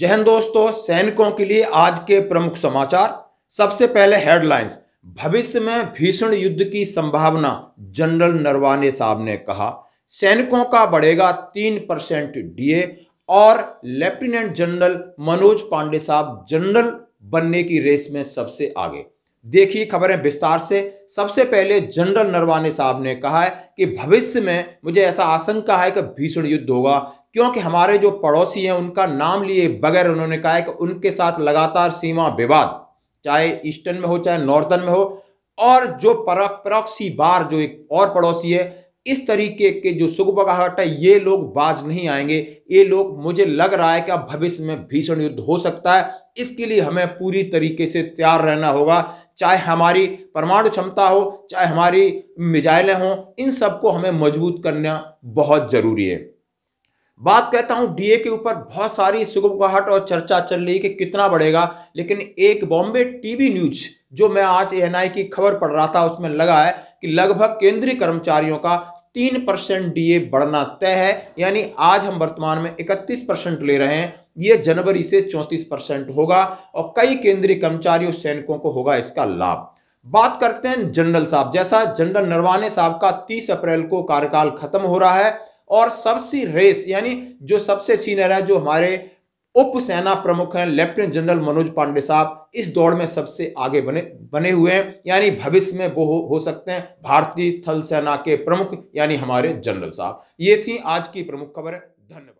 जहन दोस्तों सैनिकों के लिए आज के प्रमुख समाचार सबसे पहले हेडलाइंस भविष्य में भीषण युद्ध की संभावना जनरल नरवाने साहब ने कहा सैनिकों का बढ़ेगा तीन परसेंट डीए और लेफ्टिनेंट जनरल मनोज पांडे साहब जनरल बनने की रेस में सबसे आगे देखिए खबरें विस्तार से सबसे पहले जनरल नरवाने साहब ने कहा है कि भविष्य में मुझे ऐसा आशंका है कि भीषण युद्ध होगा क्योंकि हमारे जो पड़ोसी हैं उनका नाम लिए बगैर उन्होंने कहा है कि उनके साथ लगातार सीमा विवाद चाहे ईस्टर्न में हो चाहे नॉर्दर्न में हो और जो प्रॉक्सी बार जो एक और पड़ोसी है इस तरीके के जो सुगबगाहट है ये लोग बाज नहीं आएंगे ये लोग मुझे लग रहा है कि अब भविष्य में भीषण युद्ध हो सकता है इसके लिए हमें पूरी तरीके से तैयार रहना होगा चाहे हमारी परमाणु क्षमता हो चाहे हमारी मिजाइलें हों इन सबको हमें मजबूत करना बहुत ज़रूरी है बात कहता हूं डीए के ऊपर बहुत सारी सुगबुगाहट और चर्चा चल रही है कि कितना बढ़ेगा लेकिन एक बॉम्बे टीवी न्यूज जो मैं आज एएनआई की खबर पढ़ रहा था उसमें लगा है कि लगभग केंद्रीय कर्मचारियों का तीन परसेंट डी बढ़ना तय है यानी आज हम वर्तमान में इकतीस परसेंट ले रहे हैं ये जनवरी से चौंतीस परसेंट होगा और कई केंद्रीय कर्मचारियों सैनिकों को होगा इसका लाभ बात करते हैं जनरल साहब जैसा जनरल नरवाने साहब का तीस अप्रैल को कार्यकाल खत्म हो रहा है और सबसे रेस यानी जो सबसे सीनियर है जो हमारे उप सेना प्रमुख हैं लेफ्टिनेंट जनरल मनोज पांडे साहब इस दौड़ में सबसे आगे बने बने हुए हैं यानी भविष्य में वो हो, हो सकते हैं भारतीय थल सेना के प्रमुख यानी हमारे जनरल साहब ये थी आज की प्रमुख खबर धन्यवाद